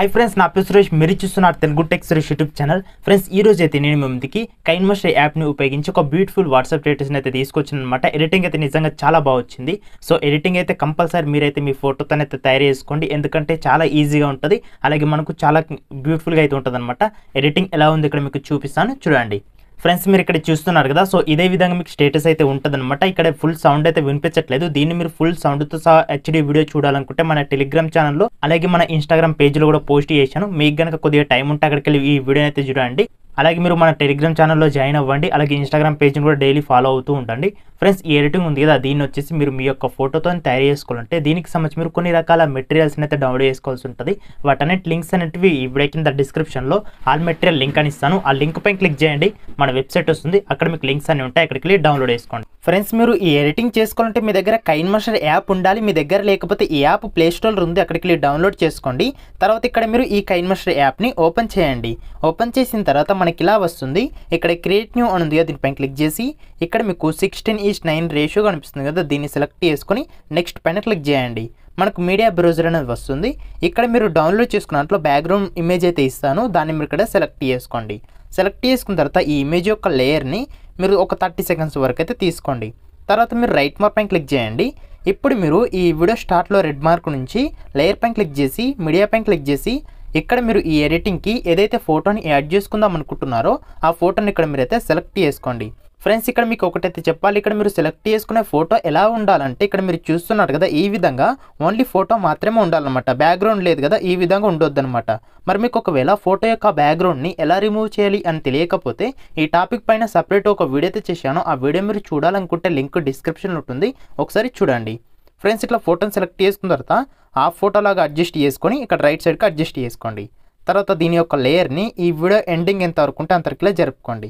hi friends నా పేరు సురేష్ మీరు చూస్తున్నారు Telugu tech Suresh YouTube channel friends ఈ రోజు అయితే నేను ముందుకి కైన్మస్ యాప్ని ఉపయోగించి ఒక బ్యూటిఫుల్ వాట్సాప్ రేటర్స్ని అయితే తీసుకొచ్చిన అనమాట ఎడిటింగ్ అయితే నిజంగా చాలా బాగా వచ్చింది సో ఎడిటింగ్ అయితే కంపల్సరీ మీరైతే మీ ఫోటోతో అయితే తయారు చేసుకోండి ఎందుకంటే చాలా ఈజీగా ఉంటుంది అలాగే మనకు చాలా బ్యూటిఫుల్గా అయితే ఉంటుంది ఎడిటింగ్ ఎలా ఉంది ఇక్కడ మీకు చూపిస్తాను చూడండి ఫ్రెండ్స్ మీరు ఇక్కడ చూస్తున్నారు కదా సో ఇదే విధంగా మీకు స్టేటస్ అయితే ఉంటుందన్నమాట ఇక్కడ ఫుల్ సౌండ్ అయితే వినిపించట్లేదు దీన్ని మీరు ఫుల్ సౌండ్తో సహా హెచ్డీ వీడియో చూడాలనుకుంటే మన టెలిగ్రామ్ ఛానల్లో అలాగే మన ఇన్స్టాగ్రామ్ పేజ్లో కూడా పోస్ట్ చేశాను మీకు కనుక కొద్దిగా టైం ఉంటే అక్కడికి వెళ్ళి ఈ వీడియో అయితే చూడండి అలాగే మీరు మన టెలిగ్రామ్ ఛానల్లో జాయిన్ అవ్వండి అలాగే ఇన్స్టాగ్రామ్ పేజ్ని కూడా డైలీ ఫాలో అవుతూ ఉండండి ఫ్రెండ్స్ ఎడిటింగ్ ఉంది కదా దీన్ని వచ్చేసి మీరు మీ యొక్క ఫోటోతో తయారు చేసుకోవాలంటే దీనికి సంబంధించి మీరు కొన్ని రకాల మెటీరియల్స్ని అయితే డౌన్లోడ్ చేసుకోవాల్సి ఉంటుంది వాటన్నిటి లింక్స్ అనేటివి ఇవిడే కింద డిస్క్రిప్షన్లో ఆల్ మెటీరియల్ లింక్ అని ఇస్తాను ఆ లింక్ పైన క్లిక్ చేయండి మన వెబ్సైట్ వస్తుంది అక్కడ మీకు లింక్స్ అన్ని ఉంటాయి అక్కడికి వెళ్ళి డౌన్లోడ్ చేసుకోండి ఫ్రెండ్స్ మీరు ఈ ఎడిటింగ్ చేసుకోవాలంటే మీ దగ్గర కైన్ మాస్టర్ యాప్ ఉండాలి మీ దగ్గర లేకపోతే ఈ యాప్ ప్లే స్టోర్ ఉంది అక్కడికి వెళ్ళి డౌన్లోడ్ చేసుకోండి తర్వాత ఇక్కడ మీరు ఈ కైన్ మాస్టర్ యాప్ని ఓపెన్ చేయండి ఓపెన్ చేసిన తర్వాత మనకి ఇలా వస్తుంది ఇక్కడ క్రియేట్ న్యూ అని ఉంది కదా దీనిపైన క్లిక్ చేసి ఇక్కడ మీకు సిక్స్టీన్ ఈస్ నైన్ రేషియో కనిపిస్తుంది కదా దీన్ని సెలెక్ట్ చేసుకుని నెక్స్ట్ పైన క్లిక్ చేయండి మనకు మీడియా బ్రౌజర్ అనేది వస్తుంది ఇక్కడ మీరు డౌన్లోడ్ చేసుకున్న దాంట్లో బ్యాక్గ్రౌండ్ ఇమేజ్ అయితే ఇస్తాను దాన్ని మీరు ఇక్కడ సెలెక్ట్ చేసుకోండి సెలెక్ట్ చేసుకున్న తర్వాత ఈ ఇమేజ్ యొక్క లేయర్ని మీరు ఒక థర్టీ సెకండ్స్ వరకు అయితే తీసుకోండి తర్వాత మీరు రైట్ మార్క్ పైన క్లిక్ చేయండి ఇప్పుడు మీరు ఈ వీడియో స్టార్ట్లో రెడ్ మార్క్ నుంచి లేయర్ పైన క్లిక్ చేసి మీడియా పైన క్లిక్ చేసి ఇక్కడ మీరు ఈ ఎడిటింగ్కి ఏదైతే ఫోటోని యాడ్ చేసుకుందాం అనుకుంటున్నారో ఆ ఫోటోని ఇక్కడ మీరైతే సెలెక్ట్ చేసుకోండి ఫ్రెండ్స్ ఇక్కడ మీకు ఒకటైతే చెప్పాలి ఇక్కడ మీరు సెలెక్ట్ చేసుకునే ఫోటో ఎలా ఉండాలంటే ఇక్కడ మీరు చూస్తున్నారు కదా ఈ విధంగా ఓన్లీ ఫోటో మాత్రమే ఉండాలన్నమాట బ్యాక్గ్రౌండ్ లేదు కదా ఈ విధంగా అనమాట మరి మీకు ఒకవేళ ఫోటో యొక్క బ్యాక్గ్రౌండ్ని ఎలా రిమూవ్ చేయాలి అని తెలియకపోతే ఈ టాపిక్ పైన సపరేట్ ఒక వీడియో అయితే చేశాను ఆ వీడియో మీరు చూడాలనుకుంటే లింక్ డిస్క్రిప్షన్లో ఉంటుంది ఒకసారి చూడండి ఫ్రెండ్స్ ఇట్లా ఫోటోని సెలెక్ట్ చేసుకున్న తర్వాత ఆ ఫోటోలాగా అడ్జస్ట్ చేసుకొని ఇక్కడ రైట్ సైడ్కి అడ్జస్ట్ చేసుకోండి తర్వాత దీని యొక్క లేయర్ని ఈ వీడియో ఎండింగ్ ఎంత వరకు ఉంటే అంతరికిలా జరుపుకోండి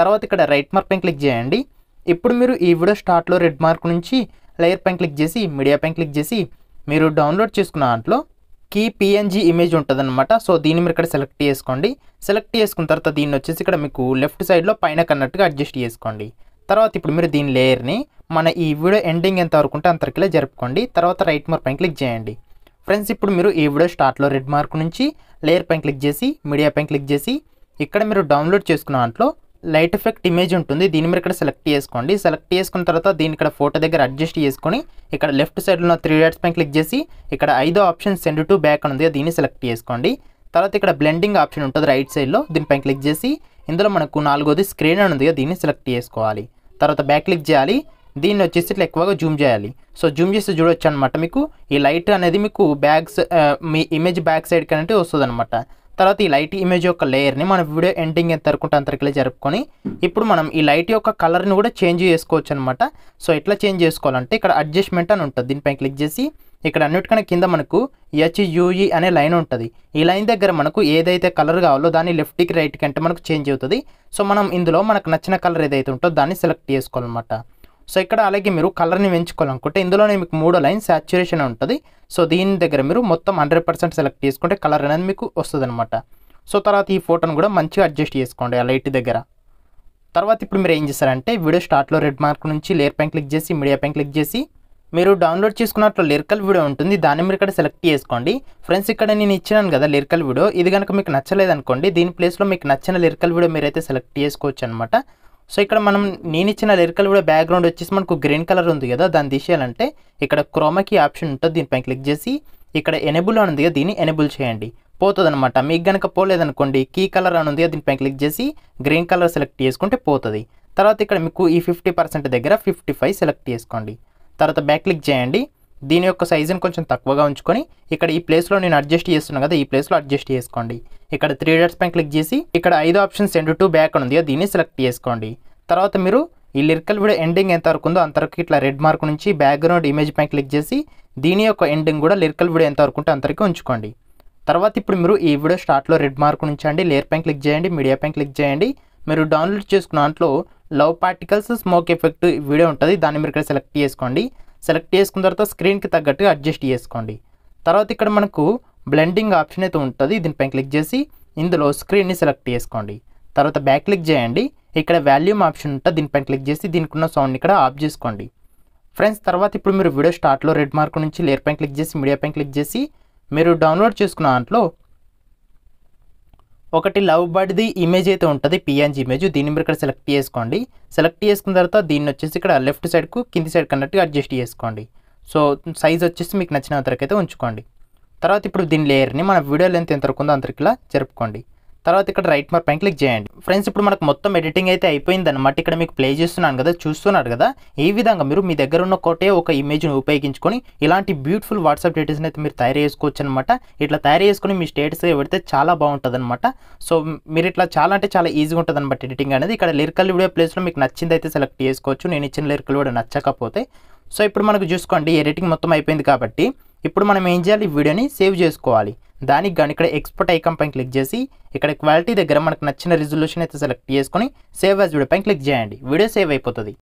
తర్వాత ఇక్కడ రైట్ మార్క్ పైన క్లిక్ చేయండి ఇప్పుడు మీరు ఈ వీడియో స్టార్ట్లో రెడ్ మార్క్ నుంచి లేయర్ పైన క్లిక్ చేసి మీడియా పైన క్లిక్ చేసి మీరు డౌన్లోడ్ చేసుకున్న దాంట్లో కీ పిఎన్జీ ఇమేజ్ ఉంటుందన్నమాట సో దీన్ని మీరు ఇక్కడ సెలెక్ట్ చేసుకోండి సెలెక్ట్ చేసుకున్న తర్వాత దీన్ని వచ్చేసి ఇక్కడ మీకు లెఫ్ట్ సైడ్లో పైన కన్నట్టుగా అడ్జస్ట్ చేసుకోండి తర్వాత ఇప్పుడు మీరు దీని లేయర్ని మన ఈ వీడియో ఎండింగ్ ఎంత వరకు ఉంటే అంతరికిలా జరుపుకోండి తర్వాత రైట్ మార్క్ పైన క్లిక్ చేయండి ఫ్రెండ్స్ ఇప్పుడు మీరు ఈ వీడియో స్టార్ట్లో రెడ్ మార్క్ నుంచి లేయర్ పైన క్లిక్ చేసి మీడియా పైన క్లిక్ చేసి ఇక్కడ మీరు డౌన్లోడ్ చేసుకున్న దాంట్లో లైట్ ఎఫెక్ట్ ఇమేజ్ ఉంటుంది దీని మీరు ఇక్కడ సెలెక్ట్ చేసుకోండి సెలెక్ట్ చేసుకున్న తర్వాత దీని ఇక్కడ ఫోటో దగ్గర అడ్జస్ట్ చేసుకొని ఇక్కడ లెఫ్ట్ సైడ్లో ఉన్న త్రీ డాట్స్ పైన క్లిక్ చేసి ఇక్కడ ఐదో ఆప్షన్ సెండ్ టు బ్యాక్ అని ఉంది దీన్ని సెలెక్ట్ చేసుకోండి తర్వాత ఇక్కడ బ్లెండింగ్ ఆప్షన్ ఉంటుంది రైట్ సైడ్లో దీనిపైన క్లిక్ చేసి ఇందులో మనకు నాలుగోది స్క్రీన్ అని ఉంది దీన్ని సెలెక్ట్ చేసుకోవాలి తర్వాత బ్యాక్ క్లిక్ చేయాలి దీన్ని వచ్చేసి ఇట్లా ఎక్కువగా జూమ్ చేయాలి సో జూమ్ చేస్తే చూడొచ్చు అనమాట మీకు ఈ లైట్ అనేది మీకు బ్యాక్స్ uh, మీ ఇమేజ్ బ్యాక్ సైడ్ కనంటే వస్తుంది అనమాట తర్వాత ఈ లైట్ ఇమేజ్ యొక్క లేయర్ని మనం వీడియో ఎండింగ్ ఎంత అనుకుంటే అంతరికలే జరుపుకొని ఇప్పుడు మనం ఈ లైట్ యొక్క కలర్ని కూడా చేంజ్ చేసుకోవచ్చు అనమాట సో ఎట్లా చేంజ్ చేసుకోవాలంటే ఇక్కడ అడ్జస్ట్మెంట్ అని ఉంటుంది దీనిపై క్లిక్ చేసి ఇక్కడ అన్నిటికన్నా కింద మనకు హెచ్యుఈ e అనే లైన్ ఉంటుంది ఈ లైన్ దగ్గర మనకు ఏదైతే కలర్ కావాలో దాన్ని లెఫ్ట్కి రైట్కి అంటే మనకు చేంజ్ అవుతుంది సో మనం ఇందులో మనకు నచ్చిన కలర్ ఏదైతే ఉంటుందో దాన్ని సెలెక్ట్ చేసుకోవాలన్నమాట సో ఇక్కడ అలాగే మీరు కలర్ని ఎంచుకోవాలనుకుంటే ఇందులోనే మీకు మూడో లైన్ సాచ్యురేషన్ ఉంటుంది సో దీని దగ్గర మీరు మొత్తం హండ్రెడ్ పర్సెంట్ సెలెక్ట్ చేసుకుంటే కలర్ అనేది మీకు వస్తుంది సో తర్వాత ఈ ఫోటోను కూడా మంచిగా అడ్జస్ట్ చేసుకోండి ఆ లైట్ దగ్గర తర్వాత ఇప్పుడు మీరు ఏం చేస్తారంటే వీడియో స్టార్ట్లో రెడ్ మార్క్ నుంచి లేర్ పైన క్లిక్ చేసి మీడియా పైన క్లిక్ చేసి మీరు డౌన్లోడ్ చేసుకున్నట్లు లిరికల్ వీడియో ఉంటుంది దాన్ని మీరు ఇక్కడ సెలెక్ట్ చేసుకోండి ఫ్రెండ్స్ ఇక్కడ నేను ఇచ్చినాను కదా లిరికల్ వీడియో ఇది కనుక మీకు నచ్చలేదనుకోండి దీని ప్లేస్లో మీకు నచ్చిన లిరికల్ వీడియో మీరైతే సెలెక్ట్ చేసుకోవచ్చు అనమాట సో ఇక్కడ మనం నేను ఇచ్చిన లిరికల్ కూడా బ్యాక్గ్రౌండ్ వచ్చేసి మనకు గ్రీన్ కలర్ ఉంది కదా దాన్ని తీసేయాలంటే ఇక్కడ క్రోమాకి ఆప్షన్ ఉంటుంది దీనిపైన క్లిక్ చేసి ఇక్కడ ఎనేబుల్ అని ఉంది కదా దీన్ని ఎనేబుల్ చేయండి పోతుంది అనమాట మీకు కనుక పోలేదనుకోండి కీ కలర్ అని ఉంది కదా క్లిక్ చేసి గ్రీన్ కలర్ సెలెక్ట్ చేసుకుంటే పోతుంది తర్వాత ఇక్కడ మీకు ఈ ఫిఫ్టీ పర్సెంట్ దగ్గర ఫిఫ్టీ ఫైవ్ సెలెక్ట్ చేసుకోండి తర్వాత బ్యాక్ క్లిక్ చేయండి దీని యొక్క సైజుని కొంచెం తక్కువగా ఉంచుకొని ఇక్కడ ఈ ప్లేస్లో నేను అడ్జస్ట్ చేస్తున్నాను కదా ఈ ప్లేస్లో అడ్జస్ట్ చేసుకోండి ఇక్కడ త్రీ డేట్స్ పైన క్లిక్ చేసి ఇక్కడ ఐదు ఆప్షన్ సెండ్ టు బ్యాక్ అని ఉందిగా దీన్ని సెలెక్ట్ చేసుకోండి తర్వాత మీరు ఈ లిరికల్ వీడియో ఎండింగ్ ఎంత వరకు ఉందో అంతవరకు ఇట్లా రెడ్ మార్క్ నుంచి బ్యాక్గ్రౌండ్ ఇమేజ్ పైన క్లిక్ చేసి దీని యొక్క ఎండింగ్ కూడా లిరికల్ వీడియో ఎంత వరకు ఉంటే అంతవరకు ఉంచుకోండి తర్వాత ఇప్పుడు మీరు ఈ వీడియో స్టార్ట్లో రెడ్ మార్క్ అండి లేర్ పైన క్లిక్ చేయండి మీడియా పైన క్లిక్ చేయండి మీరు డౌన్లోడ్ చేసుకున్న దాంట్లో love particles smoke effect video ఉంటుంది దాన్ని మీరు ఇక్కడ సెలెక్ట్ చేసుకోండి సెలెక్ట్ చేసుకున్న తర్వాత స్క్రీన్కి తగ్గట్టుగా అడ్జస్ట్ చేసుకోండి తర్వాత ఇక్కడ మనకు బ్లెండింగ్ ఆప్షన్ అయితే ఉంటుంది దీనిపైన క్లిక్ చేసి ఇందులో స్క్రీన్ని సెలెక్ట్ చేసుకోండి తర్వాత బ్యాక్ క్లిక్ చేయండి ఇక్కడ వాల్యూమ్ ఆప్షన్ ఉంటుంది దీనిపైన క్లిక్ చేసి దీనికి ఉన్న సౌండ్ ఇక్కడ ఆఫ్ చేసుకోండి ఫ్రెండ్స్ తర్వాత ఇప్పుడు మీరు వీడియో స్టార్ట్లో రెడ్ మార్క్ నుంచి లేర్ పైన క్లిక్ చేసి మీడియా పైన క్లిక్ చేసి మీరు డౌన్లోడ్ చేసుకున్న దాంట్లో ఒకటి లవ్ బర్డ్ది ఇమేజ్ అయితే ఉంటుంది పిఎన్జీ ఇమేజ్ దీన్ని మీరు ఇక్కడ సెలెక్ట్ చేసుకోండి సెలెక్ట్ చేసుకున్న తర్వాత దీన్ని వచ్చేసి ఇక్కడ లెఫ్ట్ సైడ్కు కింది సైడ్ కన్నట్టుగా అడ్జస్ట్ చేసుకోండి సో సైజ్ వచ్చేసి మీకు నచ్చిన అంతరకైతే ఉంచుకోండి తర్వాత ఇప్పుడు దీని లేయర్ని మన వీడియో లెంత్ ఎంత ఉందో అంతరికిలా జరుపుకోండి తర్వాత ఇక్కడ రైట్ మార్క్ పైన క్లిక్ చేయండి ఫ్రెండ్స్ ఇప్పుడు మనకు మొత్తం ఎడిటింగ్ అయితే అయిపోయింది అనమాట ఇక్కడ మీకు ప్లే చేస్తున్నాను కదా చూస్తున్నారు కదా ఈ విధంగా మీరు మీ దగ్గర ఉన్న ఒకటే ఒక ఇమేజ్ని ఉపయోగించుకొని ఇలాంటి బ్యూటిఫుల్ వాట్సాప్ స్టేటస్ని అయితే మీరు తయారు చేసుకోవచ్చు అనమాట ఇట్లా తయారు చేసుకుని మీ స్టేటస్ పెడితే చాలా బాగుంటుంది అనమాట సో మీరు ఇట్లా చాలా అంటే చాలా ఈజీగా ఉంటుంది అనమాట ఎడిటింగ్ అనేది ఇక్కడ లిరికల్ వీడియో ప్లేస్లో మీకు నచ్చింది అయితే సెలెక్ట్ చేసుకోవచ్చు నేను ఇచ్చిన లిరికల్ వీడియో నచ్చకపోతే సో ఇప్పుడు మనకు చూసుకోండి ఎడిటింగ్ మొత్తం అయిపోయింది కాబట్టి ఇప్పుడు మనం ఏం చేయాలి ఈ వీడియోని సేవ్ చేసుకోవాలి దానికి కానీ ఇక్కడ ఎక్స్పోర్ట్ ఐకమ్ పైన క్లిక్ చేసి ఇక్కడ క్వాలిటీ దగ్గర మనకు నచ్చిన రిజల్యూషన్ అయితే సెలెక్ట్ చేసుకొని సేవ్ యాజ్ వీడియో పైన క్లిక్ చేయండి వీడియో సేవ్ అయిపోతుంది